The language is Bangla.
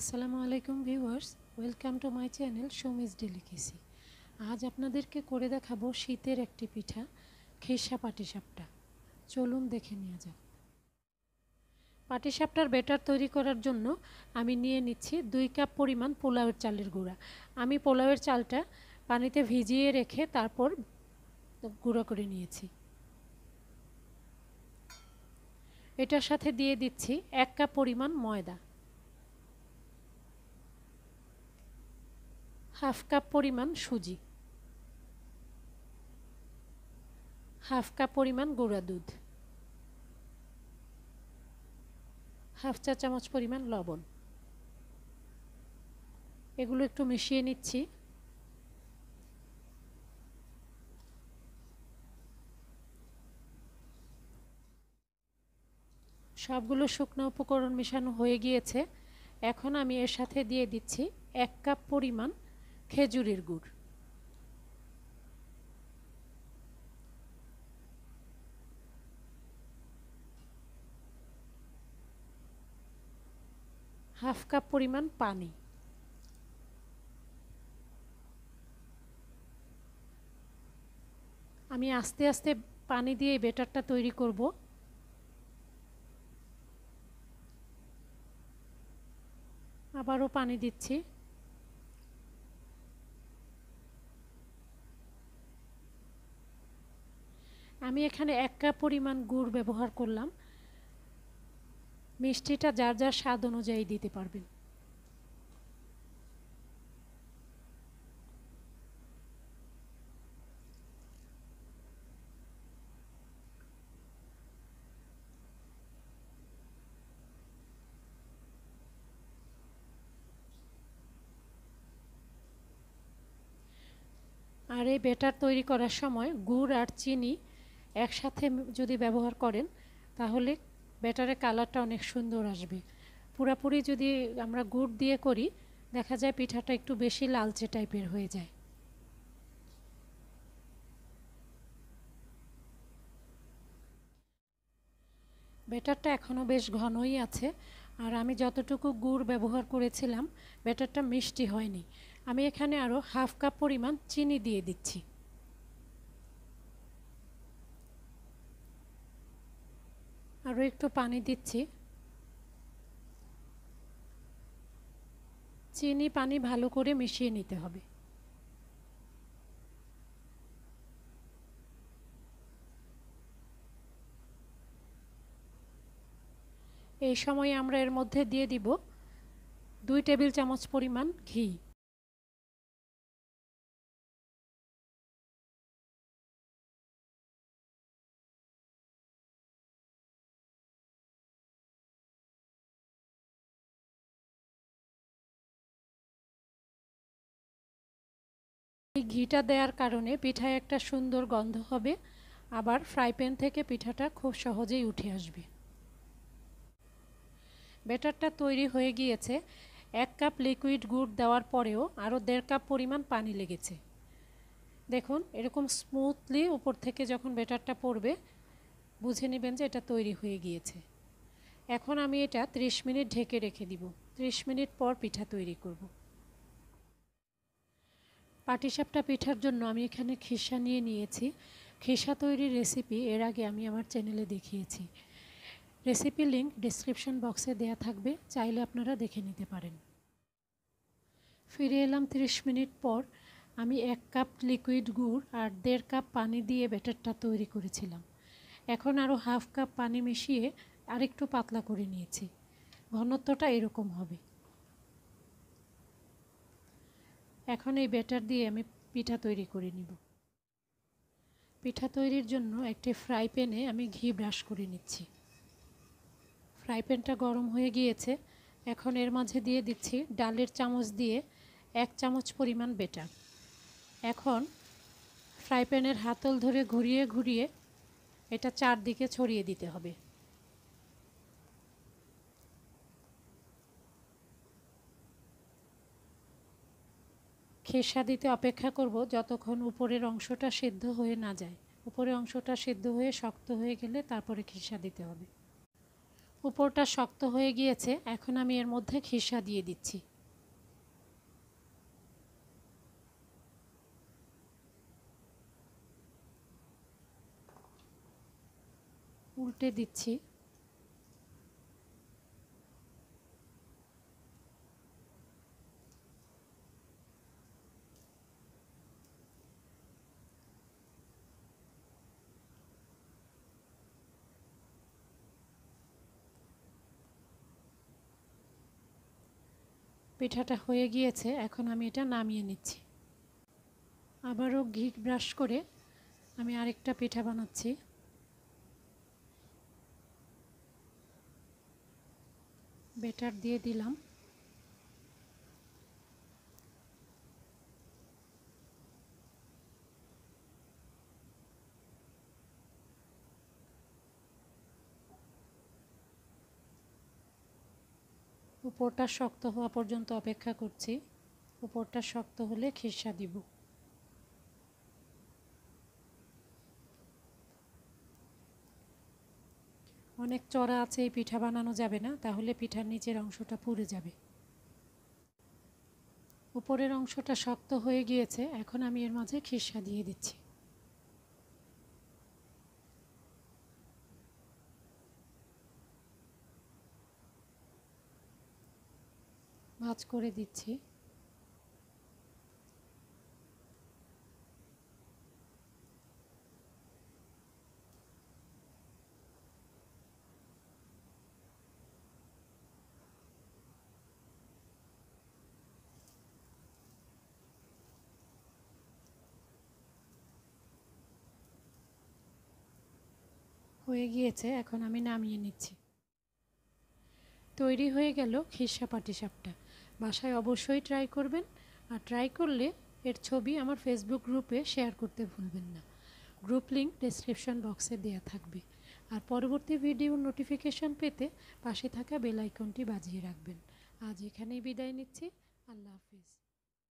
আসসালামু আলাইকুম viewers welcome to my channel Sumi's delicacy আজ আপনাদেরকে করে দেখাবো শীতের একটি পিঠা খেসা পাটিসাপটা চলুন দেখে নেওয়া যাক পাটিসাপটার বেটার তৈরি করার জন্য আমি নিয়ে নিচ্ছি দুই কাপ পরিমাণ পোলাওয়ের চালের গুঁড়া আমি পোলাওয়ের চালটা পানিতে ভিজিয়ে রেখে তারপর গুঁড়ো করে নিয়েছি এটার সাথে দিয়ে দিচ্ছি এক কাপ পরিমাণ ময়দা হাফ কাপ পরিমাণ সুজি হাফ কাপ পরিমাণ গুঁড়া দুধ হাফ চা চামচ পরিমাণ লবণ এগুলো একটু মিশিয়ে নিচ্ছি সবগুলো শুকনো উপকরণ মেশানো হয়ে গিয়েছে এখন আমি এর সাথে দিয়ে দিচ্ছি এক কাপ পরিমাণ খেজুরের গুড় হাফ কাপ পরিমাণ পানি আমি আস্তে আস্তে পানি দিয়ে এই বেটারটা তৈরি করব আবারও পানি দিচ্ছি আমি এখানে এক কাপ পরিমাণ গুড় ব্যবহার করলাম মিষ্টিটা যার যার স্বাদ অনুযায়ী দিতে পারবেন আর এই বেটার তৈরি করার সময় গুড় আর চিনি একসাথে যদি ব্যবহার করেন তাহলে ব্যাটারের কালারটা অনেক সুন্দর আসবে পুরাপুরি যদি আমরা গুড় দিয়ে করি দেখা যায় পিঠাটা একটু বেশি লালচে টাইপের হয়ে যায় ব্যাটারটা এখনও বেশ ঘনই আছে আর আমি যতটুকু গুড় ব্যবহার করেছিলাম ব্যাটারটা মিষ্টি হয়নি আমি এখানে আরও হাফ কাপ পরিমাণ চিনি দিয়ে দিচ্ছি আরও একটু পানি দিচ্ছি চিনি পানি ভালো করে মিশিয়ে নিতে হবে এই সময় আমরা এর মধ্যে দিয়ে দিব দুই টেবিল চামচ পরিমাণ ঘি এই ঘিটা দেওয়ার কারণে পিঠায় একটা সুন্দর গন্ধ হবে আবার ফ্রাই প্যান থেকে পিঠাটা খুব সহজেই উঠে আসবে ব্যাটারটা তৈরি হয়ে গিয়েছে এক কাপ লিকুইড গুড় দেওয়ার পরেও আরও দেড় কাপ পরিমাণ পানি লেগেছে দেখুন এরকম স্মুথলি উপর থেকে যখন ব্যাটারটা পড়বে বুঝে নেবেন যে এটা তৈরি হয়ে গিয়েছে এখন আমি এটা ত্রিশ মিনিট ঢেকে রেখে দিব ত্রিশ মিনিট পর পিঠা তৈরি করবো পাটিসাপটা পিঠার জন্য আমি এখানে খিসা নিয়ে নিয়েছি খিসা তৈরির রেসিপি এর আগে আমি আমার চ্যানেলে দেখিয়েছি রেসিপি লিঙ্ক ডিসক্রিপশন বক্সে দেয়া থাকবে চাইলে আপনারা দেখে নিতে পারেন ফিরে এলাম 30 মিনিট পর আমি এক কাপ লিকুইড গুড় আর দেড় কাপ পানি দিয়ে ব্যাটারটা তৈরি করেছিলাম এখন আরও হাফ কাপ পানি মিশিয়ে আরেকটু পাতলা করে নিয়েছি ঘনত্বটা এরকম হবে এখন এই ব্যাটার দিয়ে আমি পিঠা তৈরি করে নিব পিঠা তৈরির জন্য একটি ফ্রাই প্যানে আমি ঘি ব্রাশ করে নিচ্ছি ফ্রাই প্যানটা গরম হয়ে গিয়েছে এখন এর মাঝে দিয়ে দিচ্ছি ডালের চামচ দিয়ে এক চামচ পরিমাণ বেটার এখন ফ্রাই প্যানের হাতল ধরে ঘুরিয়ে ঘুরিয়ে এটা চারদিকে ছড়িয়ে দিতে হবে খেসা দিতে অপেক্ষা করব যতক্ষণ উপরের অংশটা সেদ্ধ হয়ে না যায় উপরের অংশটা সেদ্ধ হয়ে শক্ত হয়ে গেলে তারপরে খিসা দিতে হবে উপরটা শক্ত হয়ে গিয়েছে এখন আমি এর মধ্যে খেসা দিয়ে দিচ্ছি উল্টে দিচ্ছি পিঠাটা হয়ে গিয়েছে এখন আমি এটা নামিয়ে নিচ্ছি আবারও ঘি ব্রাশ করে আমি আরেকটা পিঠা বানাচ্ছি বেটার দিয়ে দিলাম উপরটা শক্ত হওয়া পর্যন্ত অপেক্ষা করছি উপরটা শক্ত হলে খিসা দিব অনেক চড়া আছে এই পিঠা বানানো যাবে না তাহলে পিঠার নিচের অংশটা পুড়ে যাবে উপরের অংশটা শক্ত হয়ে গিয়েছে এখন আমি এর মাঝে খিসা দিয়ে দিচ্ছি ভাজ করে দিচ্ছি হয়ে গিয়েছে এখন আমি নামিয়ে নিচ্ছি তৈরি হয়ে গেল খিসা সাপটা বাসায় অবশ্যই ট্রাই করবেন আর ট্রাই করলে এর ছবি আমার ফেসবুক গ্রুপে শেয়ার করতে ভুলবেন না গ্রুপ লিঙ্ক ডেসক্রিপশন বক্সে দেওয়া থাকবে আর পরবর্তী ভিডিওর নোটিফিকেশন পেতে পাশে থাকা বেল আইকনটি বাজিয়ে রাখবেন আজ এখানেই বিদায় নিচ্ছি আল্লাহ হাফিজ